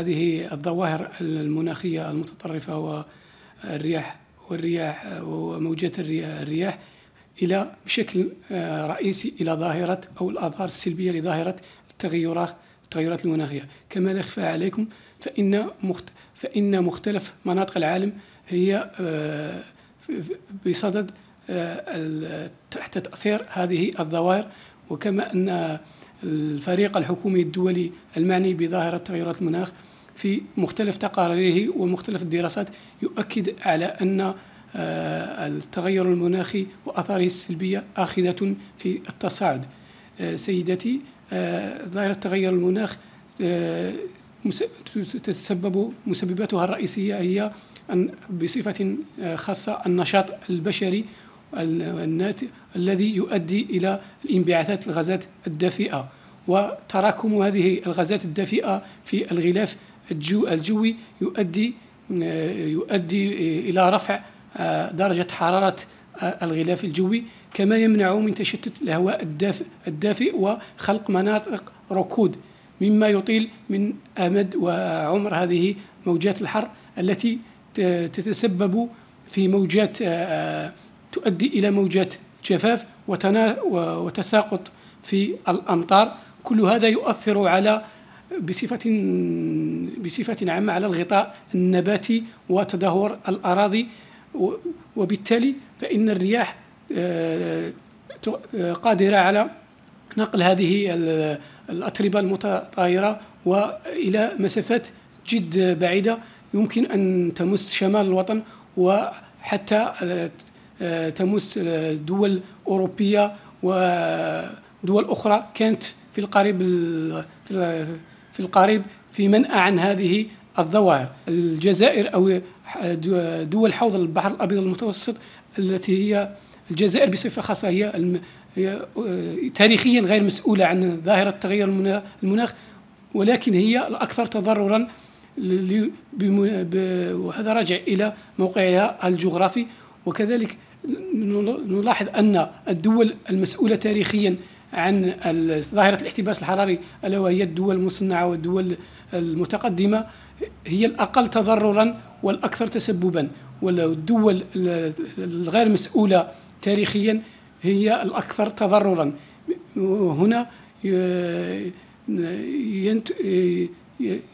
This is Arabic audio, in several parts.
هذه الظواهر المناخية المتطرفة والرياح والرياح وموجات الرياح إلى بشكل آه، رئيسي إلى ظاهرة أو الآثار السلبية لظاهرة التغيرات التغيرات المناخية كما لا يخفى عليكم فإن مخت... فإن مختلف مناطق العالم هي آه، بصدد آه، تحت تأثير هذه الظواهر وكما أن الفريق الحكومي الدولي المعني بظاهرة تغيرات المناخ في مختلف تقاريره ومختلف الدراسات يؤكد على أن آه، التغير المناخي وأثاره السلبية آخذة في التصاعد آه، سيدتي آه، ظاهرة تغير المناخ تتسبب مسبباتها الرئيسية هي بصفة خاصة النشاط البشري الذي يؤدي إلى الانبعاثات الغازات الدافئة وتراكم هذه الغازات الدافئة في الغلاف الجوي يؤدي يؤدي إلى رفع آه، درجة حرارة آه، الغلاف الجوي كما يمنع من تشتت الهواء الدافئ, الدافئ وخلق مناطق ركود مما يطيل من أمد وعمر هذه موجات الحر التي تتسبب في موجات آه، تؤدي إلى موجات جفاف وتساقط في الأمطار كل هذا يؤثر على بصفة بصفة عامة على الغطاء النباتي وتدهور الأراضي وبالتالي فإن الرياح آه، آه، قادرة على نقل هذه الأتربة المتطايرة وإلى مسافات جد بعيدة يمكن أن تمس شمال الوطن وحتى آه، آه، تمس آه، دول أوروبية ودول آه، أخرى كانت في القريب في القريب في منأى عن هذه الظواهر الجزائر أو دول حوض البحر الأبيض المتوسط التي هي الجزائر بصفة خاصة هي تاريخيا غير مسؤولة عن ظاهرة تغير المناخ ولكن هي الأكثر تضررا وهذا راجع إلى موقعها الجغرافي وكذلك نلاحظ أن الدول المسؤولة تاريخيا عن ظاهرة الاحتباس الحراري ألا وهي الدول المصنعة والدول المتقدمة هي الأقل تضررا والأكثر تسببا والدول الغير مسؤولة تاريخيا هي الأكثر تضررا هنا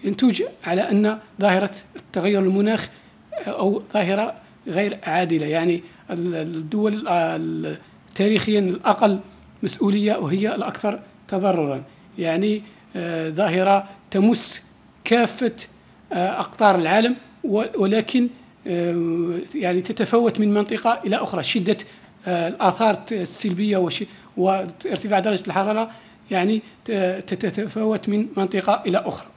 ينتج على أن ظاهرة التغير المناخ أو ظاهرة غير عادلة يعني الدول تاريخيا الأقل مسؤولية وهي الأكثر تضررا يعني آه، ظاهرة تمس كافة آه، أقطار العالم ولكن آه، يعني تتفاوت من منطقة إلى أخرى شدة الآثار السلبية وارتفاع درجة الحرارة يعني تتفاوت من منطقة إلى أخرى